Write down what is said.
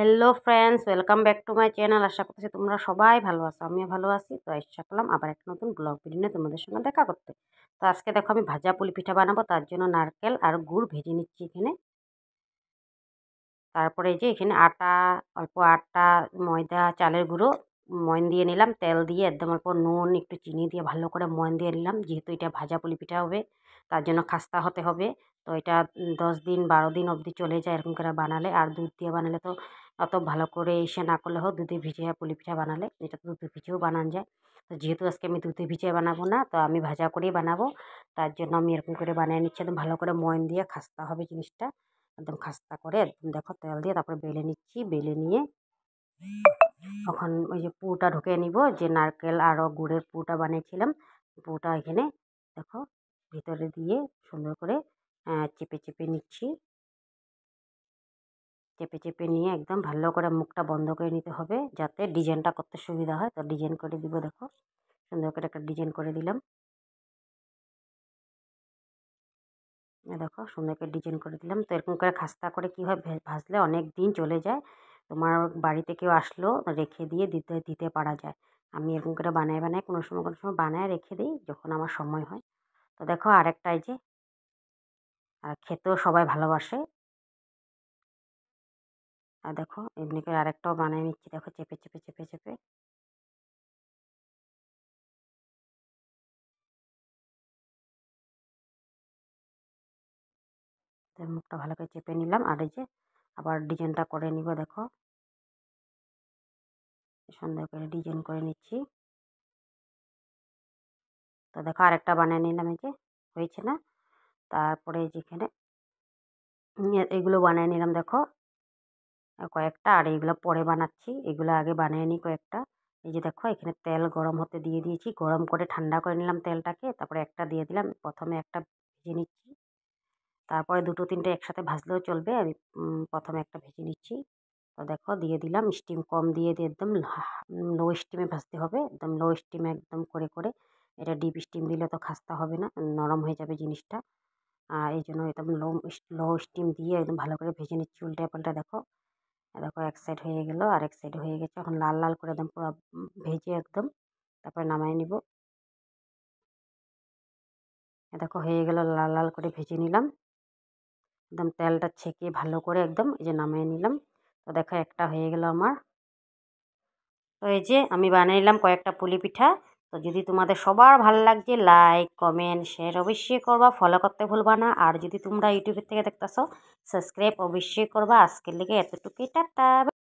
hello friends welcome back to my channel আশা করছি তোমরা সবাই ভালো আছো আমিও ভালো আছি তো ইচ্ছা করলাম আবার একটা নতুন ব্লগ ভিডিও নিয়ে তোমাদের সঙ্গে দেখা করতে তো আজকে দেখো আমি ভাজা পুলি পিঠা বানাবো তার জন্য নারকেল আর গুড় ভেজে নিচ্ছি এখানে তারপরে যে এখানে আটা অল্প আটা ময়দা চালের গুঁড়ো ময়ন দিয়ে নিলাম তেল দিয়ে একদম অল্প নুন একটু চিনি দিয়ে ভালো করে ময়ন দিয়ে নিলাম যেহেতু এটা ভাজা পুলি পিঠা হবে তার জন্য খাস্তা হতে হবে তো এটা দশ দিন বারো দিন অবধি চলে যায় এরকম করে বানালে আর দুধ দিয়ে বানালে তো অত ভালো করে এসে না করলে হোক দুধে ভিজে পুলি পিঠা বানালে এটা তো দুধে ভিজেও বানানো যায় তো যেহেতু আজকে আমি দুধে ভিজিয়ে বানাবো না তো আমি ভাজা করেই বানাবো তার জন্য আমি এরকম করে বানিয়ে নিচ্ছি একদম ভালো করে ময়ন দিয়ে খাস্তা হবে জিনিসটা একদম খাস্তা করে একদম দেখো তেল দিয়ে তারপরে বেলে নিচ্ছি বেলে নিয়ে তখন ওই যে পুরোটা ঢুকে নিব যে নারকেল আরও গুড়ের পুরোটা বানিয়েছিলাম পুরোটা এখানে দেখো ভিতরে দিয়ে সুন্দর করে চেপে চেপে নিচ্ছি চেপে চেপে নিয়ে একদম ভালো করে মুখটা বন্ধ করে নিতে হবে যাতে ডিজাইনটা করতে সুবিধা হয় তো ডিজাইন করে দিব দেখো সুন্দর করে একটা ডিজাইন করে দিলাম দেখো সুন্দর করে ডিজাইন করে দিলাম তো এরকম করে খাস্তা করে কী হয় ভাজলে অনেক দিন চলে যায় তোমার বাড়িতে কেউ আসলো রেখে দিয়ে দিতে দিতে পারা যায় আমি এরকম করে বানায় বানায় কোনো সময় কোনো সময় বানায় রেখে দিই যখন আমার সময় হয় তো দেখো আরেকটাই যে আর খেতেও সবাই ভালোবাসে আর দেখো এমনি করে আরেকটাও বানিয়ে নিচ্ছি দেখো চেপে চেপে চেপে চেপে মুখটা ভালো করে চেপে নিলাম আর এই যে আবার ডিজাইনটা করে নিব দেখো সুন্দর করে ডিজাইন করে নিচ্ছি তো দেখো আরেকটা বানিয়ে নিলাম এই যে হয়েছে না তারপরে যেখানে এগুলো বানিয়ে নিলাম দেখো কয়েকটা আর এগুলো পরে বানাচ্ছি এগুলো আগে বানিয়ে নিই কয়েকটা এই যে দেখো এখানে তেল গরম হতে দিয়ে দিয়েছি গরম করে ঠান্ডা করে নিলাম তেলটাকে তারপরে একটা দিয়ে দিলাম প্রথমে একটা ভেজে নিচ্ছি তারপরে দুটো তিনটে একসাথে ভাজলেও চলবে আমি প্রথমে একটা ভেজে নিচ্ছি তো দেখো দিয়ে দিলাম স্টিম কম দিয়ে দিয়ে একদম লো স্টিমে ভাজতে হবে একদম লো স্টিমে একদম করে করে এটা ডিপ স্টিম দিলে তো খাস্তা হবে না নরম হয়ে যাবে জিনিসটা আর এই জন্য একদম লো লো স্টিম দিয়ে একদম ভালো করে ভেজে নিচ্ছি উল্টে পাল্টা দেখো দেখো এক সাইড হয়ে গেলো আর এক সাইড হয়ে গেছে এখন লাল লাল করে একদম পুরো ভেজে একদম তারপরে নামাই নিব দেখো হয়ে গেল লাল লাল করে ভেজে নিলাম একদম তেলটা ছেঁকে ভালো করে একদম এই যে নামিয়ে নিলাম তো দেখো একটা হয়ে গেল আমার তো এই যে আমি বানিয়ে নিলাম কয়েকটা পুলি পিঠা তো যদি তোমাদের সবার ভালো লাগছে লাইক কমেন্ট শেয়ার অবশ্যই করবা ফলো করতে ভুলবা না আর যদি তোমরা ইউটিউবের থেকে দেখতেছো সাবস্ক্রাইব অবশ্যই করবা আজকের লিগে এতটুকুই টাটা